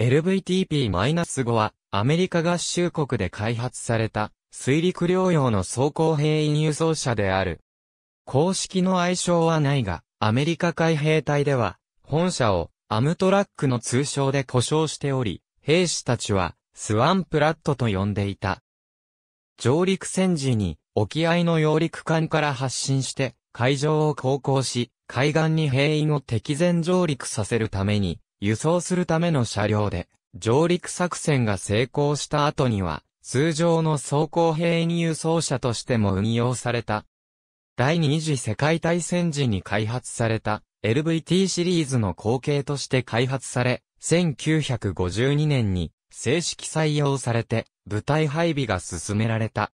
LVTP-5 は、アメリカ合衆国で開発された、水陸両用の走行兵員輸送車である。公式の愛称はないが、アメリカ海兵隊では、本社をアムトラックの通称で呼称しており、兵士たちはスワンプラットと呼んでいた。上陸戦時に沖合の揚陸艦から発進して海上を航行し、海岸に兵員を敵前上陸させるために輸送するための車両で、上陸作戦が成功した後には、通常の装甲兵に輸送車としても運用された。第二次世界大戦時に開発された LVT シリーズの後継として開発され、1952年に正式採用されて部隊配備が進められた。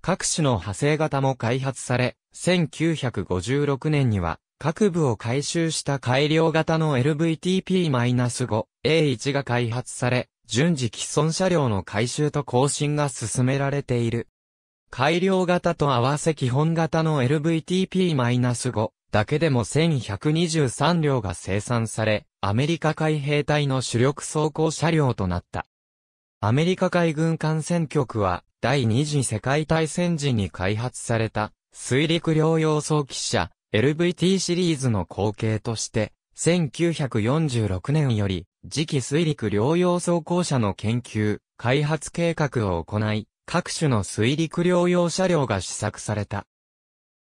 各種の派生型も開発され、1956年には各部を回収した改良型の LVTP-5A1 が開発され、順次既存車両の回収と更新が進められている。改良型と合わせ基本型の LVTP-5 だけでも1123両が生産され、アメリカ海兵隊の主力装甲車両となった。アメリカ海軍艦船局は、第二次世界大戦時に開発された、水陸両用装機車、LVT シリーズの後継として、1946年より、次期水陸両用装甲車の研究、開発計画を行い、各種の水陸両用車両が試作された。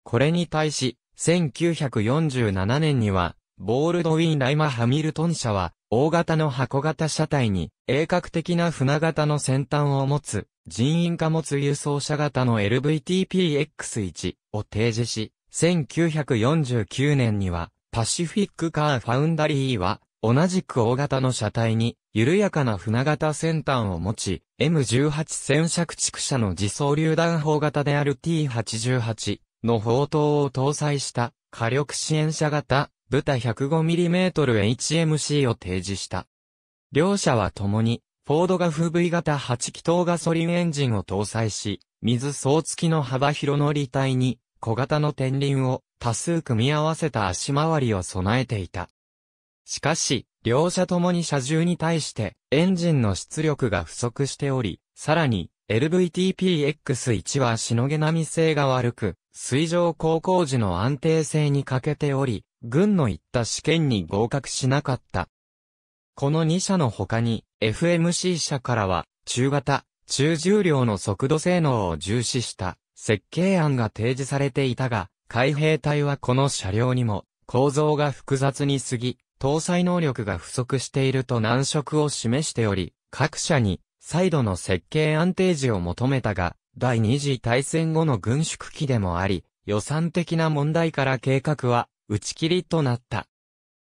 これに対し、1947年には、ボールドウィン・ライマ・ハミルトン車は、大型の箱型車体に、鋭角的な船型の先端を持つ、人員貨物輸送車型の LVTPX1 を提示し、1949年には、パシフィックカーファウンダリーは、同じく大型の車体に、緩やかな船型先端を持ち、M18 戦尺畜車の自走榴弾砲型である T88 の砲塔を搭載した火力支援車型、ブタ 105mmHMC を提示した。両車は共に、フォードが FV 型8気筒ガソリンエンジンを搭載し、水槽付きの幅広のり体に、小型の天輪を多数組み合わせた足回りを備えていた。しかし、両者ともに車重に対してエンジンの出力が不足しており、さらに LVTPX1 はしのげなみ性が悪く、水上航行時の安定性に欠けており、軍の行った試験に合格しなかった。この2社の他に、FMC 社からは、中型、中重量の速度性能を重視した、設計案が提示されていたが、海兵隊はこの車両にも構造が複雑に過ぎ、搭載能力が不足していると難色を示しており、各社に再度の設計安定時を求めたが、第二次大戦後の軍縮期でもあり、予算的な問題から計画は打ち切りとなった。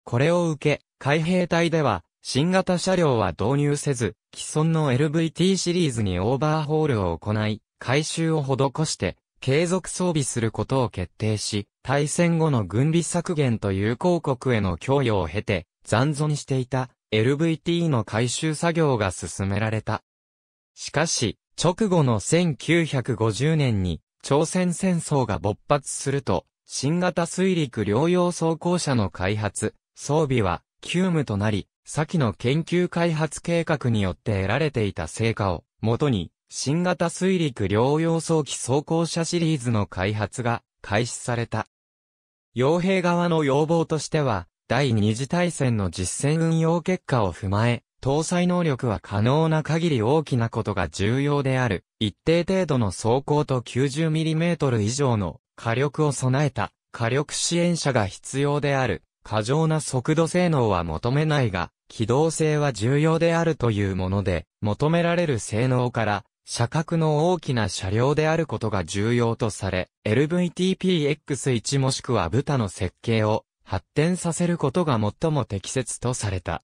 これを受け、海兵隊では、新型車両は導入せず、既存の LVT シリーズにオーバーホールを行い、改修を施して、継続装備することを決定し、大戦後の軍備削減と友好国への供与を経て、残存していた LVT の改修作業が進められた。しかし、直後の1950年に、朝鮮戦争が勃発すると、新型水陸両用装甲車の開発、装備は急務となり、先の研究開発計画によって得られていた成果を、もとに、新型水陸両用早期装甲車シリーズの開発が開始された。傭兵側の要望としては、第二次大戦の実戦運用結果を踏まえ、搭載能力は可能な限り大きなことが重要である。一定程度の走行と 90mm 以上の火力を備えた火力支援車が必要である。過剰な速度性能は求めないが、機動性は重要であるというもので、求められる性能から、車格の大きな車両であることが重要とされ、LVTPX1 もしくは豚の設計を発展させることが最も適切とされた。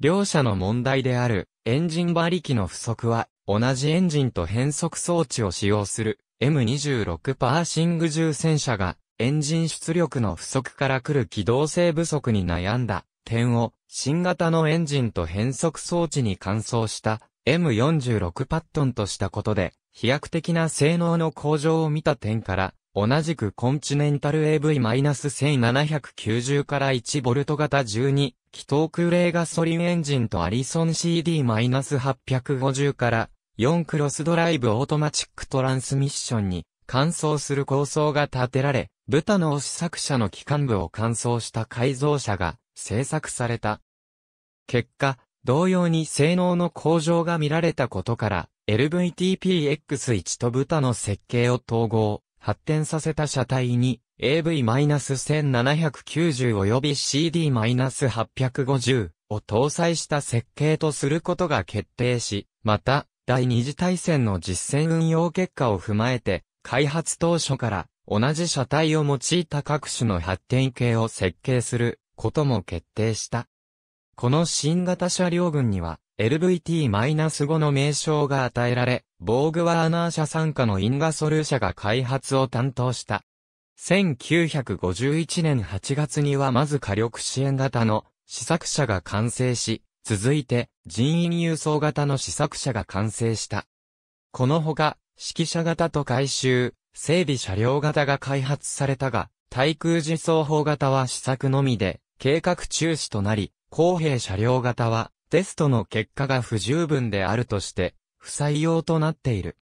両者の問題であるエンジン馬力の不足は、同じエンジンと変速装置を使用する M26 パーシング重戦車がエンジン出力の不足から来る機動性不足に悩んだ点を新型のエンジンと変速装置に換装した M46 パットンとしたことで、飛躍的な性能の向上を見た点から、同じくコンチネンタル AV-1790 から 1V 型12、気筒空冷ガソリンエンジンとアリソン CD-850 から4クロスドライブオートマチックトランスミッションに乾燥する構想が立てられ、ブタの試作者の機関部を乾燥した改造車が製作された。結果、同様に性能の向上が見られたことから、LVTPX1 とブタの設計を統合、発展させた車体に AV-1790 及び CD-850 を搭載した設計とすることが決定し、また、第二次大戦の実践運用結果を踏まえて、開発当初から同じ車体を用いた各種の発展系を設計することも決定した。この新型車両群には、LVT-5 の名称が与えられ、ボーグワーナー社傘下のインガソル社が開発を担当した。1951年8月にはまず火力支援型の試作車が完成し、続いて人員輸送型の試作車が完成した。このほか、指揮車型と改修、整備車両型が開発されたが、対空自走砲型は試作のみで、計画中止となり、公平車両型は、テストの結果が不十分であるとして、不採用となっている。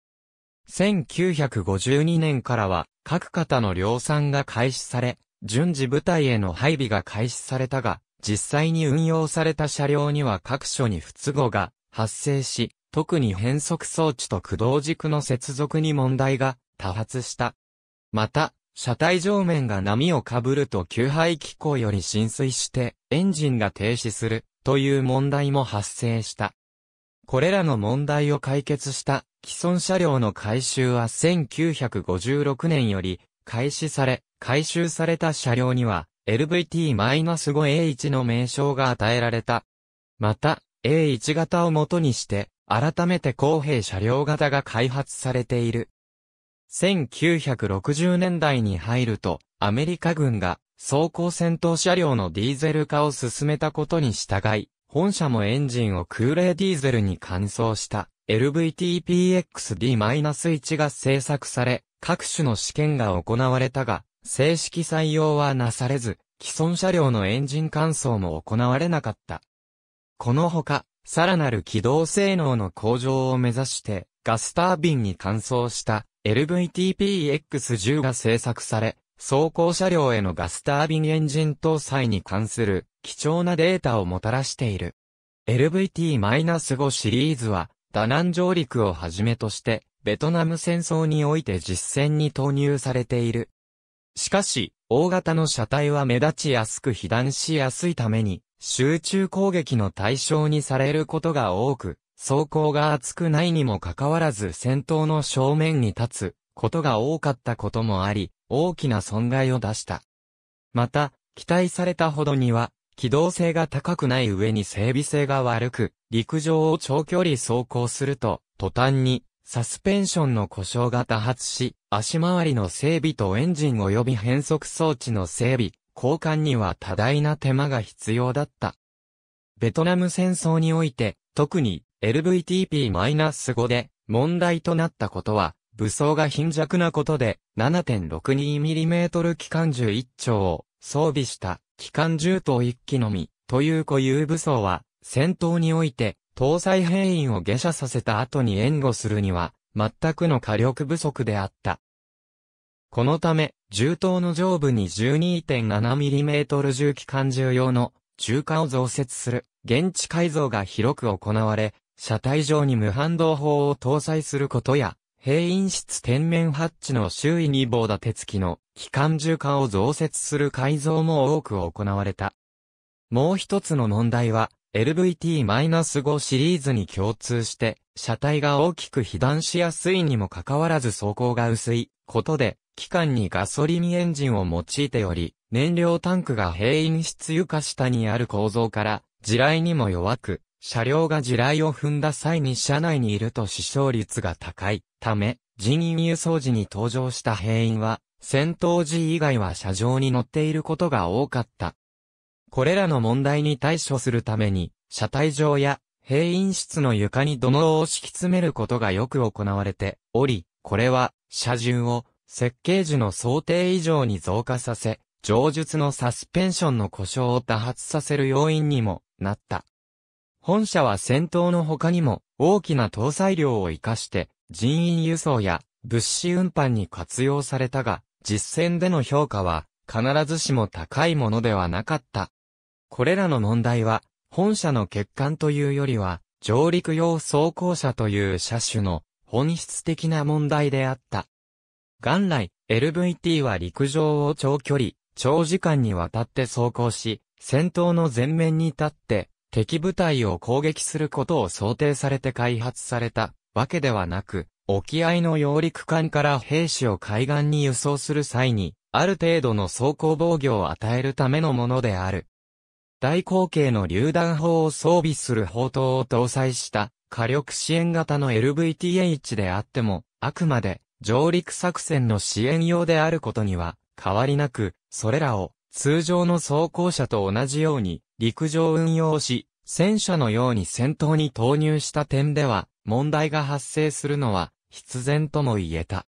1952年からは、各型の量産が開始され、順次部隊への配備が開始されたが、実際に運用された車両には各所に不都合が発生し、特に変速装置と駆動軸の接続に問題が多発した。また、車体上面が波をかぶると給排気口より浸水してエンジンが停止するという問題も発生した。これらの問題を解決した既存車両の改修は1956年より開始され、改修された車両には LVT-5A1 の名称が与えられた。また、A1 型を元にして、改めて公平車両型が開発されている。1960年代に入ると、アメリカ軍が装甲戦闘車両のディーゼル化を進めたことに従い、本社もエンジンを空冷ディーゼルに換装した LVTPXD-1 が製作され、各種の試験が行われたが、正式採用はなされず、既存車両のエンジン換装も行われなかった。このほか、さらなる機動性能の向上を目指して、ガスタービンに換装した LVTPX10 が製作され、走行車両へのガスタービンエンジン搭載に関する貴重なデータをもたらしている。LVT-5 シリーズは、ダナン上陸をはじめとして、ベトナム戦争において実戦に投入されている。しかし、大型の車体は目立ちやすく被弾しやすいために、集中攻撃の対象にされることが多く、装甲が厚くないにもかかわらず戦闘の正面に立つことが多かったこともあり、大きな損害を出した。また、期待されたほどには、機動性が高くない上に整備性が悪く、陸上を長距離走行すると、途端に、サスペンションの故障が多発し、足回りの整備とエンジン及び変速装置の整備、交換には多大な手間が必要だった。ベトナム戦争において、特に LVTP-5 で問題となったことは、武装が貧弱なことで 7.62mm 機関銃1丁を装備した機関銃と1機のみという固有武装は戦闘において搭載兵員を下車させた後に援護するには全くの火力不足であった。このため銃刀の上部に 12.7mm 銃機関銃用の中間を増設する現地改造が広く行われ車体上に無反動砲を搭載することや、兵因室天面ハッチの周囲に棒立て付きの機関銃化を増設する改造も多く行われた。もう一つの問題は、LVT-5 シリーズに共通して、車体が大きく被弾しやすいにもかかわらず走行が薄いことで、機関にガソリンエンジンを用いており、燃料タンクが兵因室床下にある構造から、地雷にも弱く、車両が地雷を踏んだ際に車内にいると死傷率が高いため、人員輸送時に登場した兵員は、戦闘時以外は車上に乗っていることが多かった。これらの問題に対処するために、車体上や兵員室の床に土のを敷き詰めることがよく行われており、これは車重を設計時の想定以上に増加させ、上述のサスペンションの故障を多発させる要因にもなった。本社は戦闘の他にも大きな搭載量を活かして人員輸送や物資運搬に活用されたが、実戦での評価は必ずしも高いものではなかった。これらの問題は本社の欠陥というよりは上陸用装甲車という車種の本質的な問題であった。元来 LVT は陸上を長距離、長時間にわたって走行し、戦闘の前面に立って敵部隊を攻撃することを想定されて開発されたわけではなく、沖合の揚陸艦から兵士を海岸に輸送する際に、ある程度の走行防御を与えるためのものである。大口径の榴弾砲を装備する砲塔を搭載した火力支援型の LVTH であっても、あくまで上陸作戦の支援用であることには変わりなく、それらを通常の装甲車と同じように陸上運用し、戦車のように戦闘に投入した点では、問題が発生するのは、必然とも言えた。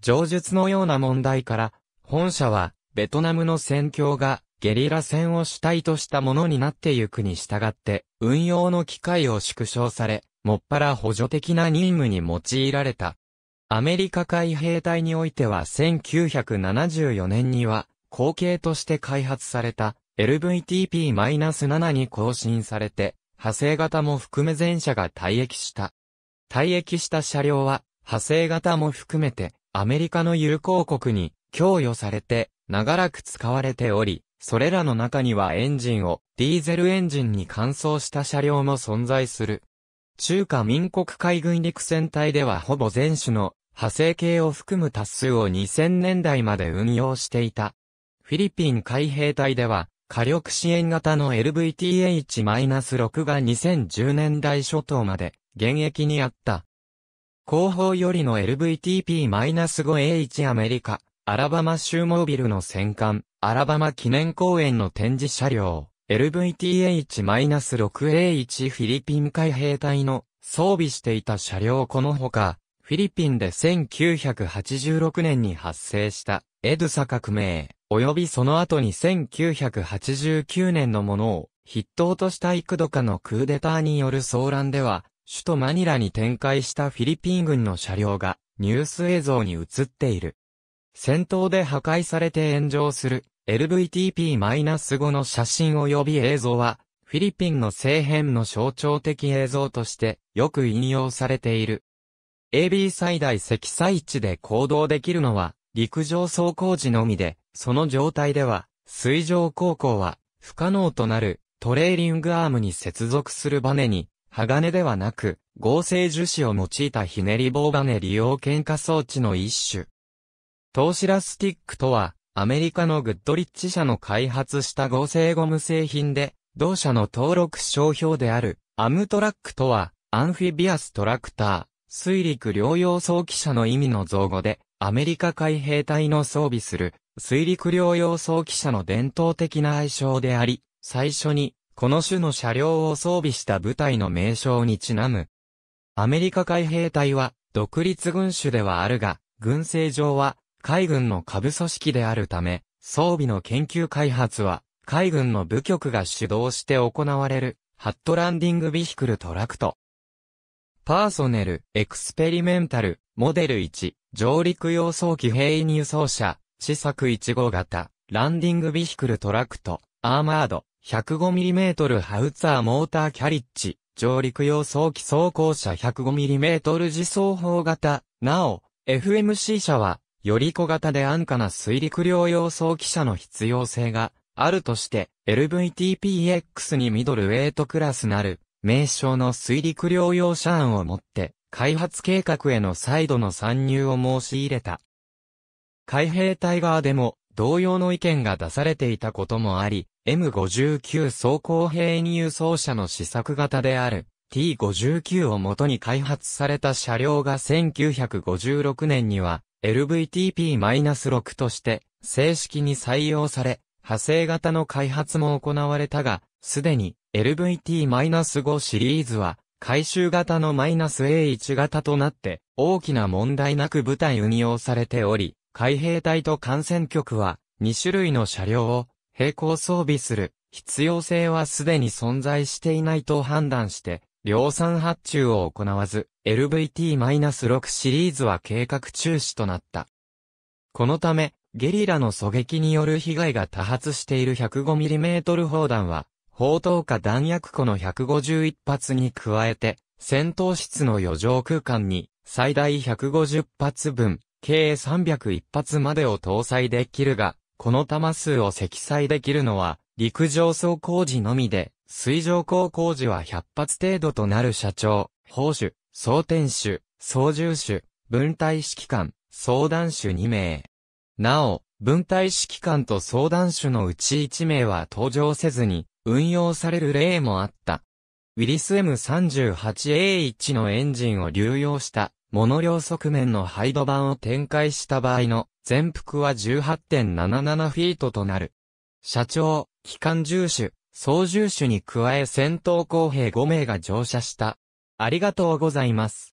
上述のような問題から、本社は、ベトナムの戦況が、ゲリラ戦を主体としたものになってゆくに従って、運用の機会を縮小され、もっぱら補助的な任務に用いられた。アメリカ海兵隊においては1974年には、後継として開発された LVTP-7 に更新されて、派生型も含め全車が退役した。退役した車両は、派生型も含めて、アメリカの友好国に供与されて、長らく使われており、それらの中にはエンジンをディーゼルエンジンに換装した車両も存在する。中華民国海軍陸戦隊ではほぼ全種の派生系を含む多数を2000年代まで運用していた。フィリピン海兵隊では火力支援型の LVTH-6 が2010年代初頭まで現役にあった。後方よりの LVTP-5H アメリカ、アラバマ州モービルの戦艦、アラバマ記念公園の展示車両、LVTH-6H フィリピン海兵隊の装備していた車両このほか、フィリピンで1986年に発生したエドサ革命、及びその後に1989年のものを筆頭とした幾度かのクーデターによる騒乱では、首都マニラに展開したフィリピン軍の車両がニュース映像に映っている。戦闘で破壊されて炎上する LVTP-5 の写真及び映像は、フィリピンの政変の象徴的映像としてよく引用されている。AB 最大積載地で行動できるのは陸上走行時のみで、その状態では、水上航行は不可能となるトレーリングアームに接続するバネに、鋼ではなく合成樹脂を用いたひねり棒バネ利用喧嘩装置の一種。トーシラスティックとは、アメリカのグッドリッチ社の開発した合成ゴム製品で、同社の登録商標である、アムトラックとは、アンフィビアストラクター、水陸両用装機車の意味の造語で、アメリカ海兵隊の装備する、水陸両用装機車の伝統的な愛称であり、最初に、この種の車両を装備した部隊の名称にちなむ。アメリカ海兵隊は、独立軍種ではあるが、軍政上は、海軍の下部組織であるため、装備の研究開発は、海軍の部局が主導して行われる、ハットランディングビヒクルトラクト。パーソネル、エクスペリメンタル、モデル1、上陸用装機兵員輸送車、試作1号型、ランディングビヒクルトラクト、アーマード、105mm ハウツァーモーターキャリッジ、上陸用早期装甲車 105mm 自走砲型、なお、FMC 車は、より小型で安価な水陸両用早期車の必要性があるとして、LVTPX にミドルウェイトクラスなる、名称の水陸両用車案をもって、開発計画への再度の参入を申し入れた。海兵隊側でも同様の意見が出されていたこともあり、M59 装甲兵に輸送車の試作型である T59 を元に開発された車両が1956年には LVTP-6 として正式に採用され、派生型の開発も行われたが、すでに LVT-5 シリーズは回収型の -A1 型となって大きな問題なく部隊運用されており、海兵隊と艦船局は、2種類の車両を、並行装備する、必要性はすでに存在していないと判断して、量産発注を行わず、LVT-6 シリーズは計画中止となった。このため、ゲリラの狙撃による被害が多発している 105mm 砲弾は、砲塔下弾薬庫の151発に加えて、戦闘室の余剰空間に最大150発分、計301発までを搭載できるが、この弾数を積載できるのは、陸上走行時のみで、水上航行時は100発程度となる社長、砲手、総天手、操縦手、分隊指揮官、相談手2名。なお、分隊指揮官と相談手のうち1名は登場せずに、運用される例もあった。ウィリス M38A1 のエンジンを流用したモノ両側面のハイド板を展開した場合の全幅は18.77フィートとなる。社長、機関重手、操縦手に加え戦闘工兵5名が乗車した。ありがとうございます。